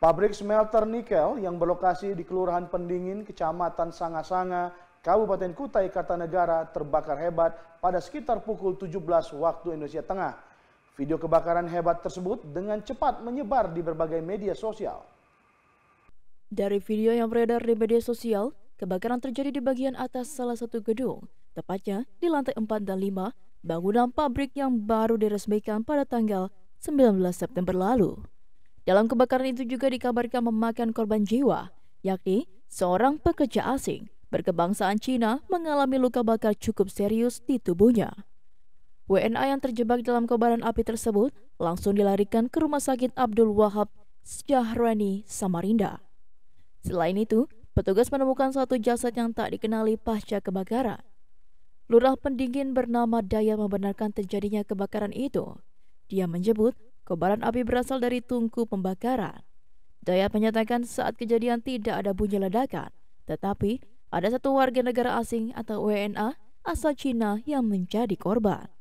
Pabrik smelter nikel yang berlokasi di Kelurahan Pendingin, Kecamatan Sanga-Sanga, Kabupaten Kutai Kartanegara terbakar hebat pada sekitar pukul 17 waktu Indonesia Tengah. Video kebakaran hebat tersebut dengan cepat menyebar di berbagai media sosial. Dari video yang beredar di media sosial, kebakaran terjadi di bagian atas salah satu gedung, tepatnya di lantai 4 dan 5, bangunan pabrik yang baru diresmikan pada tanggal 19 September lalu. Dalam kebakaran itu juga dikabarkan memakan korban jiwa, yakni seorang pekerja asing berkebangsaan Cina mengalami luka bakar cukup serius di tubuhnya. WNA yang terjebak dalam kobaran api tersebut langsung dilarikan ke Rumah Sakit Abdul Wahab Syahrani, Samarinda. Selain itu, petugas menemukan satu jasad yang tak dikenali pasca kebakaran. Lurah pendingin bernama Daya membenarkan terjadinya kebakaran itu. Dia menyebut Kobaran api berasal dari tungku pembakaran. Dayat menyatakan saat kejadian tidak ada bunyi ledakan, tetapi ada satu warga negara asing atau WNA asal Cina yang menjadi korban.